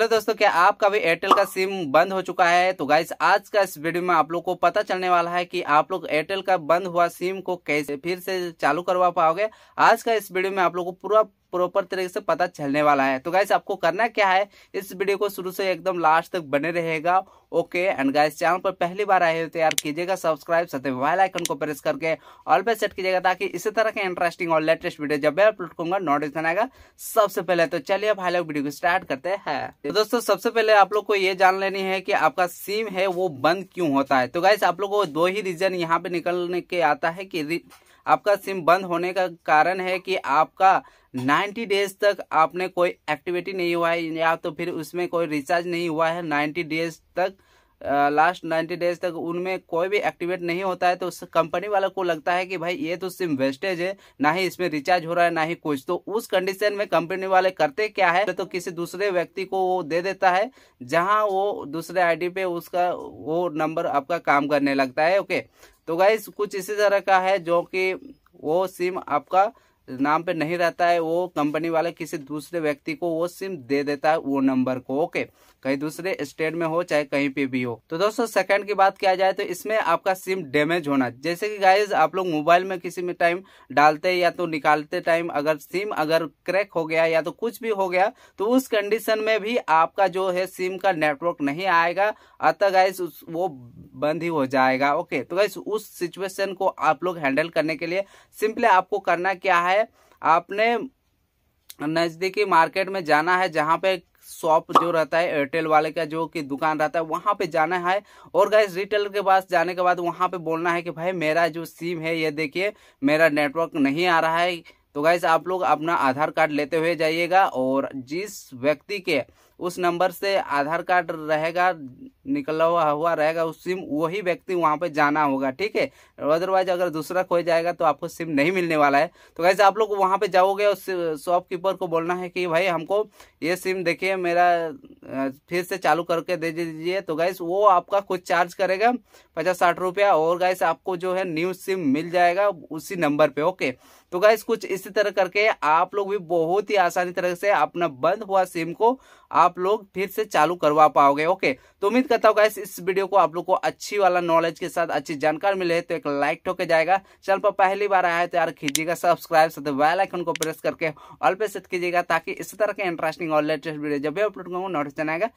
hello तो दोस्तों क्या आपका भी एयरटेल का सिम बंद हो चुका है तो गाइस आज का इस वीडियो में आप लोग को पता चलने वाला है कि आप लोग एयरटेल का बंद हुआ सिम को कैसे फिर से चालू करवा पाओगे आज का इस वीडियो में आप लोग को पूरा प्रॉपर तरीके से पता चलने वाला है तो गाइस आपको करना क्या है इस वीडियो को शुरू से एकदम लास्ट तक बने रहेगा ओके एंड गाइस चैनल पर पहली बार आए हो तो यार कीजिएगा सब्सक्राइब साथ में मोबाइल आइकन को प्रेस करके ऑल पे सेट कीजिएगा ताकि इसी तरह के इंटरेस्टिंग और लेटेस्ट वीडियो जब मैं अपलोड करूंगा नोटिफिकेशन आएगा सबसे पहले तो चलिए भाई लोग वीडियो को स्टार्ट करते हैं तो दोस्तों सबसे पहले आप लोग को ये जान लेनी है की आपका सिम है वो बंद क्यूँ होता है तो गाइस आप लोग को दो ही रीजन यहाँ पे निकलने के आता है की आपका सिम बंद होने का कारण है कि आपका 90 डेज तक आपने कोई एक्टिविटी नहीं हुआ है या तो फिर उसमें कोई रिचार्ज नहीं हुआ है 90 डेज तक लास्ट नाइन्टी डेज तक उनमें कोई भी एक्टिवेट नहीं होता है तो उस कंपनी वाला को लगता है कि भाई ये तो सिम वेस्टेज है ना ही इसमें रिचार्ज हो रहा है ना ही कुछ तो उस कंडीशन में कंपनी वाले करते क्या है तो किसी दूसरे व्यक्ति को वो दे देता है जहां वो दूसरे आईडी पे उसका वो नंबर आपका काम करने लगता है ओके तो गाइज कुछ इसी तरह का है जो कि वो सिम आपका नाम पे नहीं रहता है वो कंपनी वाले किसी दूसरे व्यक्ति को वो सिम दे देता है वो नंबर को ओके कहीं दूसरे स्टेट में हो चाहे कहीं पे भी हो तो दोस्तों सेकंड की बात किया जाए तो इसमें आपका सिम डैमेज होना जैसे कि गाइज आप लोग मोबाइल में किसी में टाइम डालते या तो निकालते टाइम अगर सिम अगर क्रैक हो गया या तो कुछ भी हो गया तो उस कंडीशन में भी आपका जो है सिम का नेटवर्क नहीं आएगा अतः गाइज वो बंद ही हो जाएगा ओके तो गाइस उस सिचुएशन को आप लोग हैंडल करने के लिए सिंपली आपको करना क्या है आपने नज़दीकी मार्केट में जाना है जहां पे शॉप जो रहता है एयरटेल वाले का जो कि दुकान रहता है वहां पे जाना है और गैस रिटेलर के पास जाने के बाद वहां पे बोलना है कि भाई मेरा जो सिम है ये देखिए मेरा नेटवर्क नहीं आ रहा है तो गाइज आप लोग अपना आधार कार्ड लेते हुए जाइएगा और जिस व्यक्ति के उस नंबर से आधार कार्ड रहेगा निकला हुआ रहेगा उस सिम वही व्यक्ति वहाँ पे जाना होगा ठीक है अदरवाइज अगर दूसरा कोई जाएगा तो आपको सिम नहीं मिलने वाला है तो गाइज आप लोग वहाँ पे जाओगे और शॉपकीपर को बोलना है कि भाई हमको ये सिम देखिए मेरा फिर से चालू करके दे दीजिए तो गैस वो आपका कुछ चार्ज करेगा पचास साठ रुपया और गैस आपको जो है न्यू सिम मिल जाएगा उसी नंबर पर ओके तो गाइस कुछ इसी तरह करके आप लोग भी बहुत ही आसानी तरह से अपना बंद हुआ सिम को आप लोग फिर से चालू करवा पाओगे ओके तो उम्मीद करता हूँ गाइस इस वीडियो को आप लोग को अच्छी वाला नॉलेज के साथ अच्छी जानकारी मिले तो एक लाइक ठोके जाएगा चैनल पर पहली बार आया है तो यार खींचेगा सब्सक्राइब साथ बेल आइकन को प्रेस करके ऑल पे सेट कीजिएगा ताकि इस तरह के इंटरेस्टिंग और लेटेस्ट वीडियो जब भी अपलोड करूंगा नोटिस आएगा